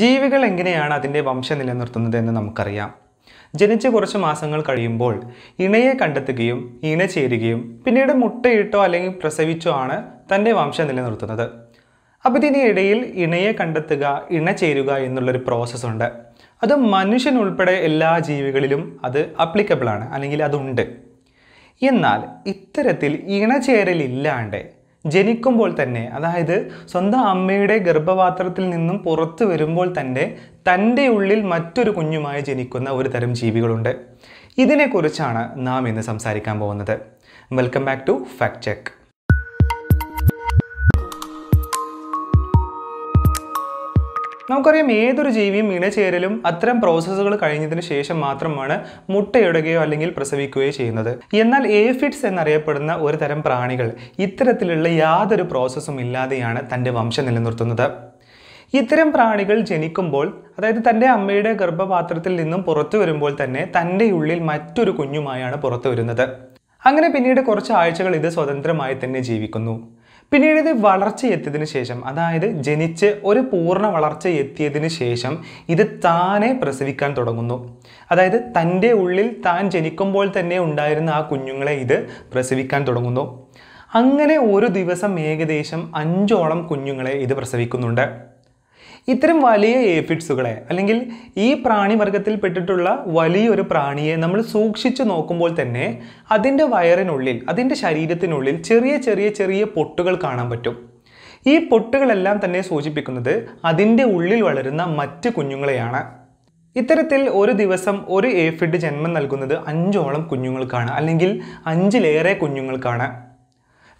ജീവികൾ എങ്ങനെയാണ് അതിൻ്റെ വംശം നിലനിർത്തുന്നത് എന്ന് നമുക്കറിയാം ജനിച്ച് കുറച്ച് മാസങ്ങൾ കഴിയുമ്പോൾ ഇണയെ കണ്ടെത്തുകയും ഇണ ചേരുകയും പിന്നീട് മുട്ടയിട്ടോ അല്ലെങ്കിൽ പ്രസവിച്ചോ ആണ് തൻ്റെ വംശം നിലനിർത്തുന്നത് അപ്പോൾ ഇതിനിടയിൽ ഇണയെ കണ്ടെത്തുക ഇണ ചേരുക എന്നുള്ളൊരു പ്രോസസ്സുണ്ട് അത് മനുഷ്യനുൾപ്പെടെ എല്ലാ ജീവികളിലും അത് അപ്ലിക്കബിളാണ് അല്ലെങ്കിൽ അതുണ്ട് എന്നാൽ ഇത്തരത്തിൽ ഇണചേരലില്ലാണ്ട് ജനിക്കുമ്പോൾ തന്നെ അതായത് സ്വന്തം അമ്മയുടെ ഗർഭപാത്രത്തിൽ നിന്നും പുറത്തു വരുമ്പോൾ തന്നെ തൻ്റെ ഉള്ളിൽ മറ്റൊരു കുഞ്ഞുമായി ജനിക്കുന്ന ഒരു തരം ജീവികളുണ്ട് ഇതിനെക്കുറിച്ചാണ് നാം ഇന്ന് സംസാരിക്കാൻ പോകുന്നത് welcome back to fact check നമുക്കറിയാം ഏതൊരു ജീവിയും ഇണചേരലും അത്തരം പ്രോസസ്സുകൾ കഴിഞ്ഞതിന് ശേഷം മാത്രമാണ് മുട്ടയിടുകയോ അല്ലെങ്കിൽ പ്രസവിക്കുകയോ ചെയ്യുന്നത് എന്നാൽ ഏഫിഡ്സ് എന്നറിയപ്പെടുന്ന ഒരു തരം പ്രാണികൾ ഇത്തരത്തിലുള്ള യാതൊരു പ്രോസസ്സും ഇല്ലാതെയാണ് തൻ്റെ വംശം നിലനിർത്തുന്നത് ഇത്തരം പ്രാണികൾ ജനിക്കുമ്പോൾ അതായത് തൻ്റെ അമ്മയുടെ ഗർഭപാത്രത്തിൽ നിന്നും പുറത്തു വരുമ്പോൾ തന്നെ തൻ്റെ ഉള്ളിൽ മറ്റൊരു കുഞ്ഞുമായാണ് പുറത്തു വരുന്നത് അങ്ങനെ പിന്നീട് കുറച്ച് ആഴ്ചകൾ ഇത് സ്വതന്ത്രമായി തന്നെ ജീവിക്കുന്നു പിന്നീട് ഇത് വളർച്ച എത്തിയതിന് ശേഷം അതായത് ജനിച്ച് ഒരു പൂർണ്ണ വളർച്ച എത്തിയതിന് ശേഷം ഇത് താനെ പ്രസവിക്കാൻ തുടങ്ങുന്നു അതായത് തൻ്റെ ഉള്ളിൽ താൻ ജനിക്കുമ്പോൾ തന്നെ ഉണ്ടായിരുന്ന ആ കുഞ്ഞുങ്ങളെ ഇത് പ്രസവിക്കാൻ തുടങ്ങുന്നു അങ്ങനെ ഒരു ദിവസം ഏകദേശം അഞ്ചോളം കുഞ്ഞുങ്ങളെ ഇത് പ്രസവിക്കുന്നുണ്ട് ഇത്തരം വലിയ ഏഫിഡ്സുകളെ അല്ലെങ്കിൽ ഈ പ്രാണിവർഗത്തിൽപ്പെട്ടിട്ടുള്ള വലിയൊരു പ്രാണിയെ നമ്മൾ സൂക്ഷിച്ചു നോക്കുമ്പോൾ തന്നെ അതിൻ്റെ വയറിനുള്ളിൽ അതിൻ്റെ ശരീരത്തിനുള്ളിൽ ചെറിയ ചെറിയ ചെറിയ പൊട്ടുകൾ കാണാൻ പറ്റും ഈ പൊട്ടുകളെല്ലാം തന്നെ സൂചിപ്പിക്കുന്നത് അതിൻ്റെ ഉള്ളിൽ വളരുന്ന മറ്റ് കുഞ്ഞുങ്ങളെയാണ് ഇത്തരത്തിൽ ഒരു ദിവസം ഒരു ഏഫിഡ് ജന്മം നൽകുന്നത് അഞ്ചോളം കുഞ്ഞുങ്ങൾക്കാണ് അല്ലെങ്കിൽ അഞ്ചിലേറെ കുഞ്ഞുങ്ങൾക്കാണ്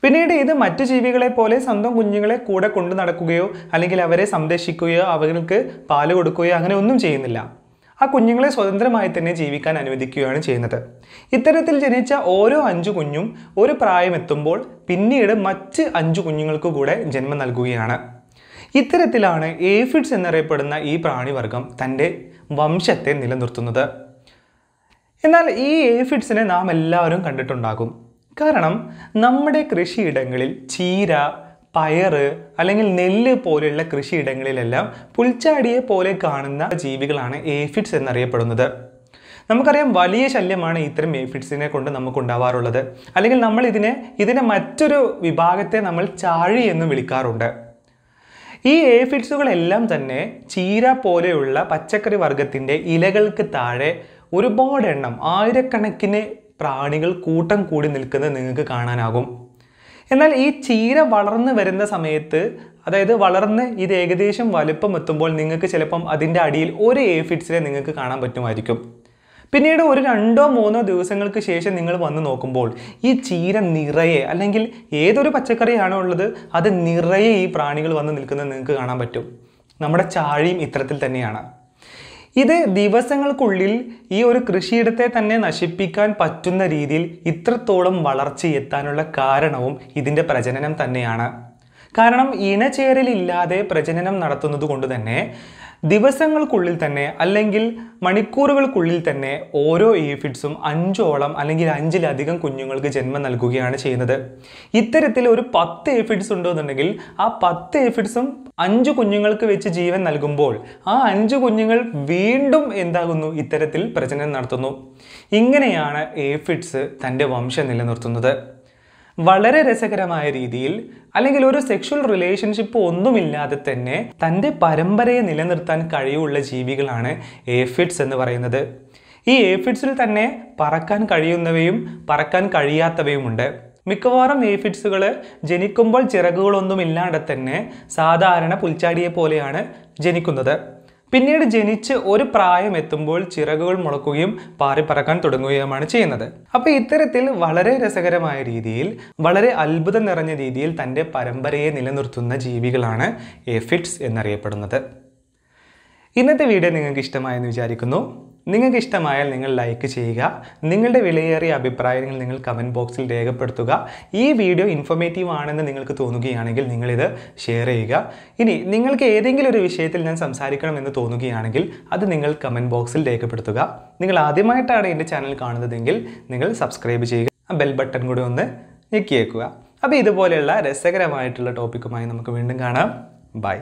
പിന്നീട് ഇത് മറ്റു ജീവികളെ പോലെ സ്വന്തം കുഞ്ഞുങ്ങളെ കൂടെ കൊണ്ടു നടക്കുകയോ അല്ലെങ്കിൽ അവരെ സംരക്ഷിക്കുകയോ അവർക്ക് പാല് കൊടുക്കുകയോ അങ്ങനെ ഒന്നും ചെയ്യുന്നില്ല ആ കുഞ്ഞുങ്ങളെ സ്വതന്ത്രമായി തന്നെ ജീവിക്കാൻ അനുവദിക്കുകയാണ് ചെയ്യുന്നത് ഇത്തരത്തിൽ ജനിച്ച ഓരോ അഞ്ചു കുഞ്ഞും ഒരു പ്രായമെത്തുമ്പോൾ പിന്നീട് മറ്റ് അഞ്ചു കുഞ്ഞുങ്ങൾക്ക് കൂടെ ജന്മം നൽകുകയാണ് ഇത്തരത്തിലാണ് ഏഫിഡ്സ് എന്നറിയപ്പെടുന്ന ഈ പ്രാണിവർഗം തൻ്റെ വംശത്തെ നിലനിർത്തുന്നത് എന്നാൽ ഈ ഏഫിഡ്സിനെ നാം എല്ലാവരും കണ്ടിട്ടുണ്ടാകും കാരണം നമ്മുടെ കൃഷിയിടങ്ങളിൽ ചീര പയറ് അല്ലെങ്കിൽ നെല്ല് പോലെയുള്ള കൃഷിയിടങ്ങളിലെല്ലാം പുൽച്ചാടിയെ പോലെ കാണുന്ന ജീവികളാണ് ഏഫിഡ്സ് എന്നറിയപ്പെടുന്നത് നമുക്കറിയാം വലിയ ശല്യമാണ് ഇത്തരം ഏഫിഡ്സിനെ കൊണ്ട് നമുക്കുണ്ടാവാറുള്ളത് അല്ലെങ്കിൽ നമ്മൾ ഇതിനെ ഇതിനെ മറ്റൊരു വിഭാഗത്തെ നമ്മൾ ചാഴി എന്ന് വിളിക്കാറുണ്ട് ഈ ഏഫിഡ്സുകളെല്ലാം തന്നെ ചീര പോലെയുള്ള പച്ചക്കറി വർഗത്തിൻ്റെ ഇലകൾക്ക് താഴെ ഒരുപാട് എണ്ണം ആയിരക്കണക്കിന് പ്രാണികൾ കൂട്ടം കൂടി നിൽക്കുന്നത് നിങ്ങൾക്ക് കാണാനാകും എന്നാൽ ഈ ചീര വളർന്നു വരുന്ന സമയത്ത് അതായത് വളർന്ന് ഇത് ഏകദേശം വലുപ്പം എത്തുമ്പോൾ നിങ്ങൾക്ക് ചിലപ്പം അതിൻ്റെ അടിയിൽ ഒരു ഏഫിറ്റ്സിനെ നിങ്ങൾക്ക് കാണാൻ പറ്റുമായിരിക്കും പിന്നീട് ഒരു രണ്ടോ മൂന്നോ ദിവസങ്ങൾക്ക് ശേഷം നിങ്ങൾ വന്ന് നോക്കുമ്പോൾ ഈ ചീര നിറയെ അല്ലെങ്കിൽ ഏതൊരു പച്ചക്കറിയാണോ ഉള്ളത് അത് നിറയെ ഈ പ്രാണികൾ വന്ന് നിൽക്കുന്നത് നിങ്ങൾക്ക് കാണാൻ പറ്റും നമ്മുടെ ചാഴിയും ഇത്തരത്തിൽ തന്നെയാണ് ഇത് ദിവസങ്ങൾക്കുള്ളിൽ ഈ ഒരു കൃഷിയിടത്തെ തന്നെ നശിപ്പിക്കാൻ പറ്റുന്ന രീതിയിൽ ഇത്രത്തോളം വളർച്ചയെത്താനുള്ള കാരണവും ഇതിൻ്റെ പ്രജനനം തന്നെയാണ് കാരണം ഇണചേരലില്ലാതെ പ്രജനനം നടത്തുന്നത് കൊണ്ട് തന്നെ ദിവസങ്ങൾക്കുള്ളിൽ തന്നെ അല്ലെങ്കിൽ മണിക്കൂറുകൾക്കുള്ളിൽ തന്നെ ഓരോ ഈഫിഡ്സും അഞ്ചോളം അല്ലെങ്കിൽ അഞ്ചിലധികം കുഞ്ഞുങ്ങൾക്ക് ജന്മം നൽകുകയാണ് ചെയ്യുന്നത് ഇത്തരത്തിൽ ഒരു പത്ത് ഏഫിഡ്സ് ഉണ്ടെന്നുണ്ടെങ്കിൽ ആ പത്ത് ഏഫിഡ്സും അഞ്ച് കുഞ്ഞുങ്ങൾക്ക് വെച്ച് ജീവൻ നൽകുമ്പോൾ ആ അഞ്ച് കുഞ്ഞുങ്ങൾ വീണ്ടും എന്താകുന്നു ഇത്തരത്തിൽ പ്രജനനം നടത്തുന്നു ഇങ്ങനെയാണ് ഏഫിഡ്സ് തൻ്റെ വംശം നിലനിർത്തുന്നത് വളരെ രസകരമായ രീതിയിൽ അല്ലെങ്കിൽ ഒരു സെക്ഷൽ റിലേഷൻഷിപ്പ് ഒന്നുമില്ലാതെ തന്നെ തൻ്റെ പരമ്പരയെ നിലനിർത്താൻ കഴിവുള്ള ജീവികളാണ് ഏഫിഡ്സ് എന്ന് പറയുന്നത് ഈ ഏഫിഡ്സിൽ തന്നെ പറക്കാൻ കഴിയുന്നവയും പറക്കാൻ കഴിയാത്തവയുമുണ്ട് മിക്കവാറും ഏഫിഡ്സുകൾ ജനിക്കുമ്പോൾ ചിറകുകളൊന്നും ഇല്ലാതെ തന്നെ സാധാരണ പുൽച്ചാടിയെ പോലെയാണ് ജനിക്കുന്നത് പിന്നീട് ജനിച്ച് ഒരു പ്രായം എത്തുമ്പോൾ ചിറകുകൾ മുളക്കുകയും പാറിപ്പറക്കാൻ തുടങ്ങുകയുമാണ് ചെയ്യുന്നത് അപ്പോൾ ഇത്തരത്തിൽ വളരെ രസകരമായ രീതിയിൽ വളരെ അത്ഭുതം നിറഞ്ഞ രീതിയിൽ തൻ്റെ പരമ്പരയെ നിലനിർത്തുന്ന ജീവികളാണ് എഫിറ്റ്സ് എന്നറിയപ്പെടുന്നത് ഇന്നത്തെ വീഡിയോ നിങ്ങൾക്ക് ഇഷ്ടമായെന്ന് വിചാരിക്കുന്നു നിങ്ങൾക്ക് ഇഷ്ടമായാൽ നിങ്ങൾ ലൈക്ക് ചെയ്യുക നിങ്ങളുടെ വിലയേറിയ അഭിപ്രായങ്ങൾ നിങ്ങൾ കമൻറ്റ് ബോക്സിൽ രേഖപ്പെടുത്തുക ഈ വീഡിയോ ഇൻഫോർമേറ്റീവ് ആണെന്ന് നിങ്ങൾക്ക് തോന്നുകയാണെങ്കിൽ നിങ്ങളിത് ഷെയർ ചെയ്യുക ഇനി നിങ്ങൾക്ക് ഏതെങ്കിലും ഒരു വിഷയത്തിൽ ഞാൻ സംസാരിക്കണമെന്ന് തോന്നുകയാണെങ്കിൽ അത് നിങ്ങൾ കമൻറ്റ് ബോക്സിൽ രേഖപ്പെടുത്തുക നിങ്ങൾ ആദ്യമായിട്ടാണ് എൻ്റെ ചാനൽ കാണുന്നതെങ്കിൽ നിങ്ങൾ സബ്സ്ക്രൈബ് ചെയ്യുക ആ ബെൽ ബട്ടൺ കൂടി ഒന്ന് ഞെക്കിയേക്കുക അപ്പോൾ ഇതുപോലെയുള്ള രസകരമായിട്ടുള്ള ടോപ്പിക്കുമായി നമുക്ക് വീണ്ടും കാണാം ബൈ